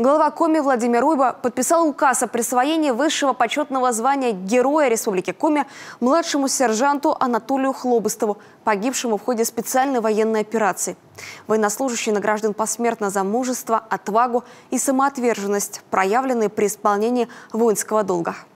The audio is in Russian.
Глава Коми Владимир Уйба подписал указ о присвоении высшего почетного звания Героя Республики Коми младшему сержанту Анатолию Хлобыстову, погибшему в ходе специальной военной операции. Военнослужащий награжден посмертно за мужество, отвагу и самоотверженность, проявленные при исполнении воинского долга.